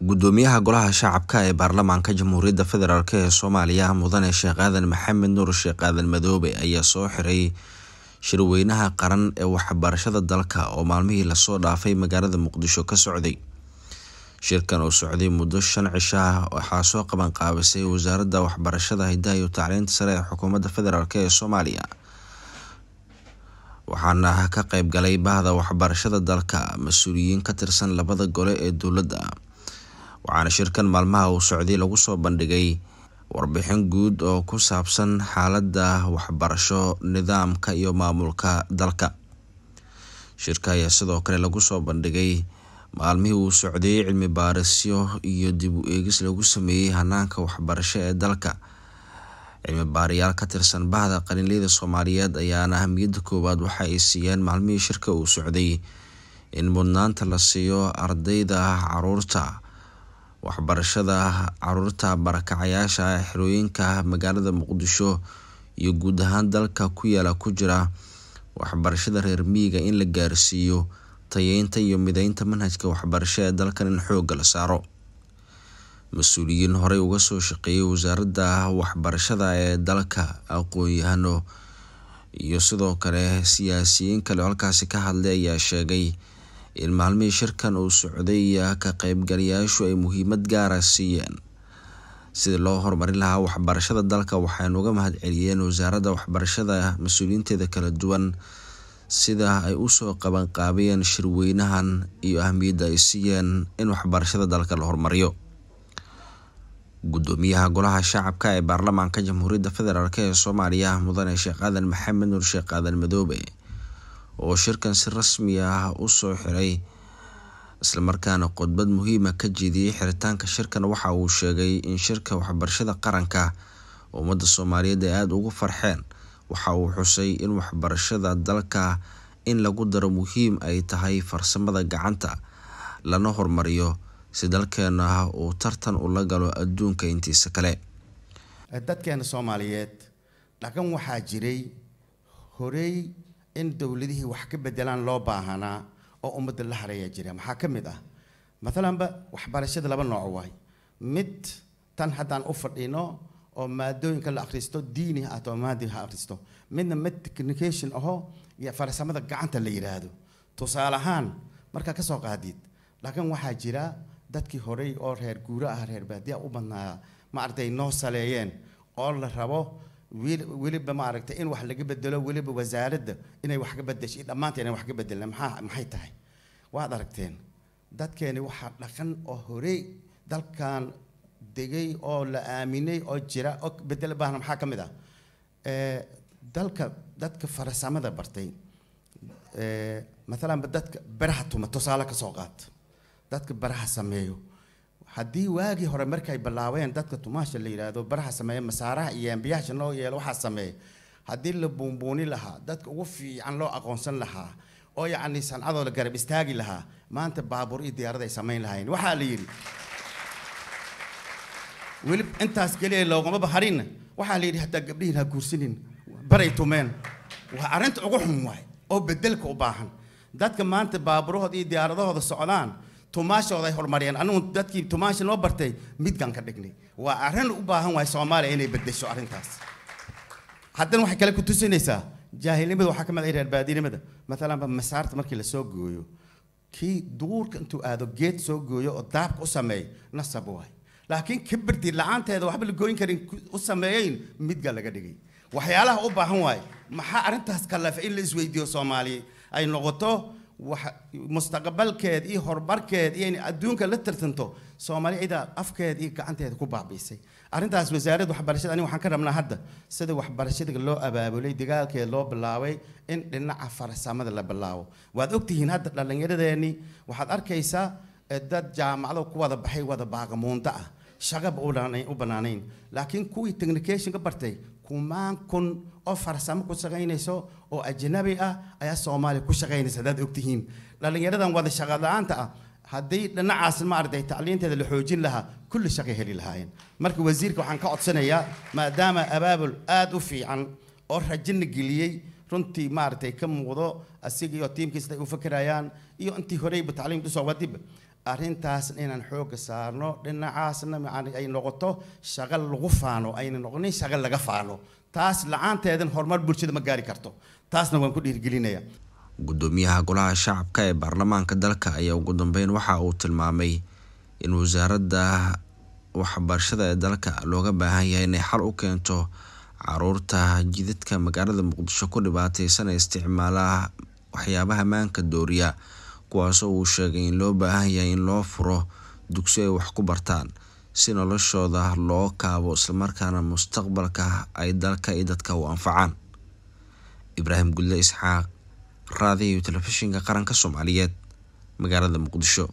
gudoomiyaha golaha shacabka ee baarlamaanka jamhuuriyadda federaalk ee soomaaliya mudane sheekh aadan maxamed nuur sheekh aadan madoobe ayaa soo xiray shirweynaha qaran ee waxbarashada dalka oo maalmihii lasoo dhaafay magaalada muqdisho ka socday shirkan oo socday muddo shan cisho ah waxaa soo qabanqaabisay wasaaradda waxbarashada hidaha iyo tacliinta sare ee xukuumadda federaalk ee soomaaliya waxaana ka qeyb galay bahda waxbarashada dalka mas-uuliyiin ka tirsan labada gole ee dowladda waxaana shirkan maalmaha uu socday lagu soo bandhigay warbixin guud oo ku saabsan xaaladda waxbarasho nidaamka iyo maamulka dalka shirka ayaa sidoo kale lagu soo bandhigay maalmihii uu socday cilmi baarisyo iyo dib u eegis lagu sameeyey hanaanka waxbarasho ee dalka cilmi baariyaal ka tirsan bahda qalinleyda soomaaliyeed ayaana ahamiyadda koowaad waxa ay siiyeen maalmihii shirka uu socday in mudnaanta la siiyo ardayda caruurta waxbarashada caruurta barakacayaasha xerooyinka magaalada muqdisho iyo guud ahaan dalka ku yaala ku jira waxbarashada reer miyiga in la gaarsiiyo tayeynta iyo mideynta manhajka waxbarasho ee dalkan in xoogga la saaro mas-uuliyiin horey uga soo shaqeeyay wasaaradda waxbarashada ee dalka aqoon-yahano iyo sidoo kale siyaasiyiin kale halkaasi ka hadlay ayaa sheegay in maalmihii shirkan uu socday ka qeybgalayaashu ay muhiimad gaara siiyeen sida loo horumarin lahaa waxbarashada dalka waxaynu uga mahad celiyeen wasaaradda waxbarashada mas-uuliyiinteeda kala duwan sida ay usoo qabanqaabiyeen shirweynahan iyo ahmiyadda ay siiyeen in waxbarashada dalka la horumariyo gudoomiyaha golaha shacabka ee baarlamaanka jamhuuriyadda federaalk ee soomaaliya mudane sheekh aadan maxamed nuur sheekh aadan madoobe oo shirkan si rasmi ah u soo xiray islamarkaana khudbad muhiima ah ka jeediyey xiritaanka shirkan waxa uu sheegay in shirka waxbarashada qaranka ummadda soomaaliyeed ay aada ugu farxeen waxa uu xusay in waxbarashada dalka in lagu daro muhiim ay tahay farsamada gacanta lana horumariyo si dalkeena uu tartan ula galo adduunka intiisa kale dadkeena soomaaliyeed dhaqan waxaa jiray horey in dowladihii wax ka bedelaan loo baahanaa oo ummadda la harayaa jira maxaa ka mid ah maalanba waxbarashada laba nooc waay mid tan haddaan u fadhino oo maadooyinka la akristo diini ah oo maadi ha midna mid communication aho iyo farsamada gacanta la yidhaahdo tusaale ahaan markaa soo qaadid laakiin waxaa jira dadkii horey oo reer guuro ah reer baadiya u badnaa ma arday noo saleeyeen oo la rabo weliba maaragtay in wax laga bedelo weliba wasaaradda inay wax ka bedeshay dhammaanta inay wax ka bedelan maxaa maxay tahay waad aragteen dadkeeni waxaa dhaqan oo horey dalkan degay oo la aaminay oo jira oo bedel baahna maxaa ka mid ah dalka dadka farasamada bartay maalanba dadka baraha tuma tusaale ka soo qaata dadka baraha sameeyo haddii waagii hore markay bilaabeen dadka tumaasha la yidhaahdo baraha sameeya masaaraha iyo ambiyaasha loo yeelo waxaa sameeya haddii la buunbuuni lahaa dadka ugu fiican loo aqoonsan lahaa oo yacni sancadooda garab istaagi lahaa maanta baabuur iyo diyaarad ay samayn lahayn waxaa la yidhi weli intaas keliya loogama baharinna waxaa la yidhi hataa gabdhihiin ha guursanin baray tumeen waa arrinta ugu xun waay oo bedelka u baahan dadka maanta baaburahooda iyo diyaaradahooda socdaan tumaashooday horumariyeen annugu dadkii tumaasha noo bartay midgan ka dhignay waa arrin u baahan wahay soomaaliya inay beddesho arrintaas haddana waxay kale ku tusinaysaa jaahilnimada waxaa ka mid ah ay reerbaadinimada maalanba masaarta markii la gooyo kii duurka intuu aado geed soo gooyo oo daabka u sameey nasab waay laakiin kibirti la-aanteeda waxba la gooyin karin u sameeyeyn midgaa laga dhigay waxyaalaha u baahan waaye maxaa arrintaas kalafa in la isweydiiyo soomaaliya ay noqoto mustaqbalkeed iyo horumarkeed iyo adduunka la tartanto soomaali cidaa afkeed iyo gacanteeda ku baabiisay arrintaas wasaarad waxbarashada aniga waxaan ka rabnaa hadda sida waxbarashada loo abaabulay dagaalkeed loo bilaabay in dhinaca farsamada la bilaabo waad ogtihiin hadda dhallinyaradeennii waxaad arkaysaa dad jaamacado ku wada baxay wada baaqamuunto ah shaqaba u banaanayn laakiin kuwii technication ka bartay kumaan kun oo farsamo ku shaqaynayso oo ajnabi ah ayaa soomaaliya ku shaqaynaysa haddaad ogtihiin dhallinyaradan wada shaqala-aanta ah haddii dhinacaas ma tacliinteeda la xoojin lahaa kulli shaqay heli lahaayeen marka wasiirka waxaan ka codsanayaa maadaama abaabul aada u fiican oo rajina geliyey runtii maaragtay ka muuqdo asiga iyo tiimkiis siday u fakerayaan iyo intii horeyba tacliimta soo wadib arintaas inaan xooga saarno dhinacaasna ay noqoto shaqal lagu faano ayna noqonin shaqal laga faano taas la-aanteedan horumar bulshada ma gaari karto taasna waan ku dhiirgelinaya gudoomiyaha golaha shacabka ee baarlamaanka dalka ayaa ugu dambeyn waxa uu tilmaamay in wasaaradda waxbarashada ee dalka looga baahan yahay inay xal u keento caruurta jididka magaalada muqdisho ku dhibaateysan ee isticmaala waxyaabaha maanka dooriya kuwaasoo uu sheegay in loo baahan yahay in loo furo dugsi ay wax ku bartaan si noloshooda loo kaabo islamarkaana mustaqbalka ay dalka iyo dadka u anfacaan ibraahim gudle isxaaq raadiyo telefishinka qaranka soomaaliyeed magaalada muqdisho